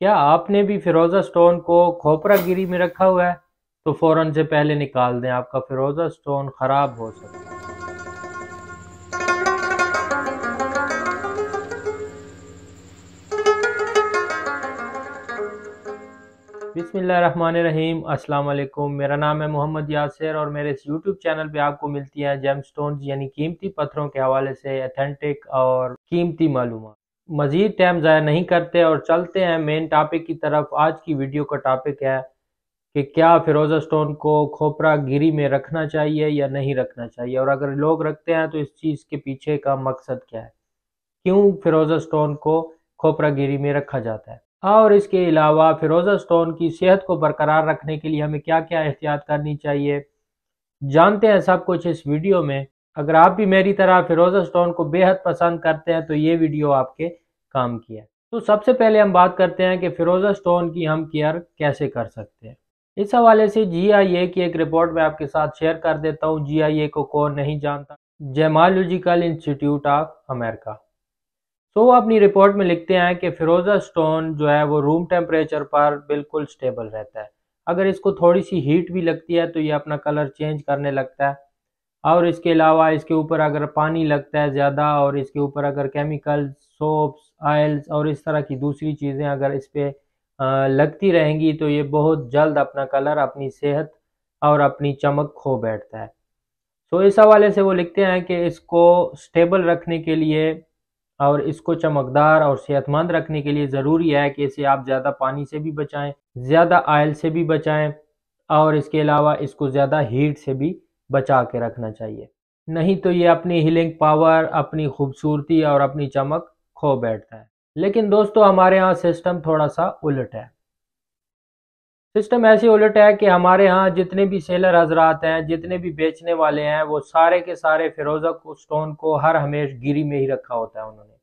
क्या आपने भी फिरोज़ा स्टोन को खोपरा गिरी में रखा हुआ है तो फ़ौरन से पहले निकाल दें आपका फिरोज़ा स्टोन ख़राब हो सकता है बिसमीम अस्सलाम मेरा नाम है मोहम्मद यासिर और मेरे इस यूट्यूब चैनल पे आपको मिलती है जेम स्टोन यानी कीमती पत्थरों के हवाले से अथेंटिक और कीमती मालूम मज़ीद टाइम ज़ाया नहीं करते और चलते हैं मेन टॉपिक की तरफ आज की वीडियो का टॉपिक है कि क्या फिरोज़ा स्टोन को खोपरा गिरी में रखना चाहिए या नहीं रखना चाहिए और अगर लोग रखते हैं तो इस चीज़ के पीछे का मकसद क्या है क्यों फिरोज़ा स्टोन को खोपरा गिरी में रखा जाता है और इसके अलावा फिरोज़ा स्टोन की सेहत को बरकरार रखने के लिए हमें क्या क्या एहतियात करनी चाहिए जानते हैं सब कुछ इस वीडियो में अगर आप भी मेरी तरह फिरोज़ा स्टोन को बेहद पसंद करते हैं तो ये वीडियो आपके काम किया तो सबसे पहले हम बात करते हैं कि फिरोजा स्टोन की हम केयर कैसे कर सकते हैं इस हवाले से जीआईए की एक रिपोर्ट मैं आपके साथ शेयर कर देता हूँ जीआईए को कौन नहीं जानता जेमालॉजिकल इंस्टीट्यूट ऑफ अमेरिका तो वो अपनी रिपोर्ट में लिखते हैं कि फिरोज़ा स्टोन जो है वो रूम टेम्परेचर पर बिल्कुल स्टेबल रहता है अगर इसको थोड़ी सी हीट भी लगती है तो ये अपना कलर चेंज करने लगता है और इसके अलावा इसके ऊपर अगर पानी लगता है ज़्यादा और इसके ऊपर अगर केमिकल सोप्स आयल्स और इस तरह की दूसरी चीज़ें अगर इस पर लगती रहेंगी तो ये बहुत जल्द अपना कलर अपनी सेहत और अपनी चमक खो बैठता है सो तो इस हवाले से वो लिखते हैं कि इसको स्टेबल रखने के लिए और इसको चमकदार और सेहतमंद रखने के लिए ज़रूरी है कि इसे आप ज़्यादा पानी से भी बचाएं ज़्यादा आयल से भी बचाएं और इसके अलावा इसको ज़्यादा हीट से भी बचा के रखना चाहिए नहीं तो ये अपनी हीलिंग पावर अपनी खूबसूरती और अपनी चमक खो बैठता है लेकिन दोस्तों हमारे यहाँ सिस्टम थोड़ा सा उलट है सिस्टम ऐसे उलट है कि हमारे यहाँ जितने भी सेलर हजरात हैं जितने भी बेचने वाले हैं वो सारे के सारे फिरोजा को स्टोन को हर हमेश गिरी में ही रखा होता है उन्होंने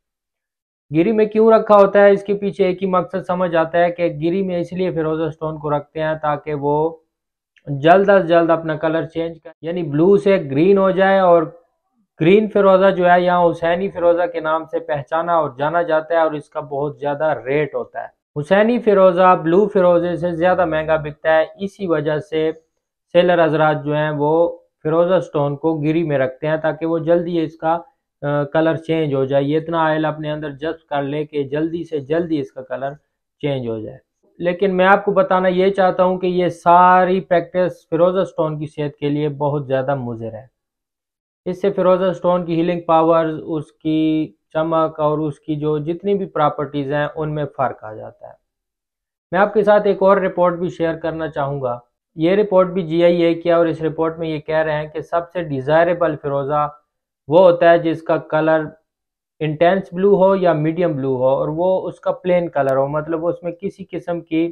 गिरी में क्यों रखा होता है इसके पीछे एक ही मकसद समझ आता है कि गिरी में इसलिए फिरोजा स्टोन को रखते हैं ताकि वो जल्द अज जल्द अपना कलर चेंज कर यानी ब्लू से ग्रीन हो जाए और ग्रीन फिरोज़ा जो है यहाँ हुसैनी फिरोज़ा के नाम से पहचाना और जाना जाता है और इसका बहुत ज़्यादा रेट होता है हुसैनी फिरोज़ा ब्लू फिरोज़े से ज़्यादा महंगा बिकता है इसी वजह से सेलर हजरात जो हैं वो फिरोज़ा स्टोन को गिरी में रखते हैं ताकि वो जल्दी इसका कलर चेंज हो जाए ये इतना आयल अपने अंदर जस्ट कर ले कि जल्दी से जल्दी इसका कलर चेंज हो जाए लेकिन मैं आपको बताना ये चाहता हूँ कि ये सारी प्रैक्टिस फिरोज़ा स्टोन की सेहत के लिए बहुत ज़्यादा मुजर है इससे फिरोजा स्टोन की हीलिंग पावर्स उसकी चमक और उसकी जो जितनी भी प्रॉपर्टीज़ हैं उनमें फ़र्क आ जाता है मैं आपके साथ एक और रिपोर्ट भी शेयर करना चाहूँगा ये रिपोर्ट भी जी आई ए किया और इस रिपोर्ट में ये कह रहे हैं कि सबसे डिज़ायरेबल फिरोज़ा वो होता है जिसका कलर इंटेंस ब्लू हो या मीडियम ब्लू हो और वो उसका प्लेन कलर हो मतलब उसमें किसी किस्म की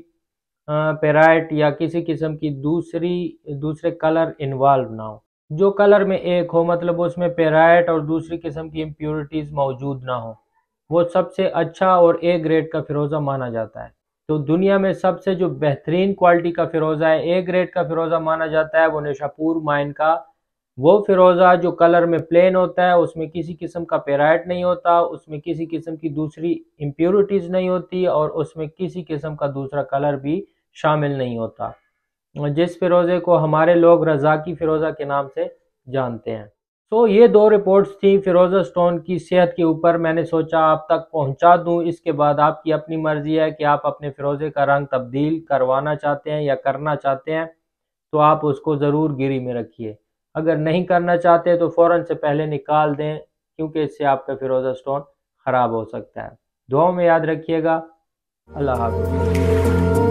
पेराइट या किसी किस्म की दूसरी दूसरे कलर इन्वॉल्व ना हो जो कलर में एक हो मतलब उसमें पेराइट और दूसरी किस्म की इम्प्योरिटीज मौजूद ना हो वो सबसे अच्छा और ए ग्रेड का फिरोज़ा माना जाता है तो दुनिया में सबसे जो बेहतरीन क्वालिटी का फिरोज़ा है ए ग्रेड का फिरोज़ा माना जाता है वो निशापुर माइन का वो फिरोज़ा जो कलर में प्लेन होता है उसमें किसी किस्म का पेराइट नहीं होता उसमें किसी किस्म की दूसरी इम्प्योरिटीज़ नहीं होती और उसमें किसी किस्म का दूसरा कलर भी शामिल नहीं होता जिस फिरोज़े को हमारे लोग रजाकी फिरोज़ा के नाम से जानते हैं तो ये दो रिपोर्ट्स थी फिरोज़ा स्टोन की सेहत के ऊपर मैंने सोचा आप तक पहुंचा दूं इसके बाद आपकी अपनी मर्ज़ी है कि आप अपने फिरोज़े का रंग तब्दील करवाना चाहते हैं या करना चाहते हैं तो आप उसको ज़रूर गिरी में रखिए अगर नहीं करना चाहते तो फ़ौर से पहले निकाल दें क्योंकि इससे आपका फिरोज़ा स्टोन ख़राब हो सकता है दुआओं में याद रखिएगा अल्लाह हाफि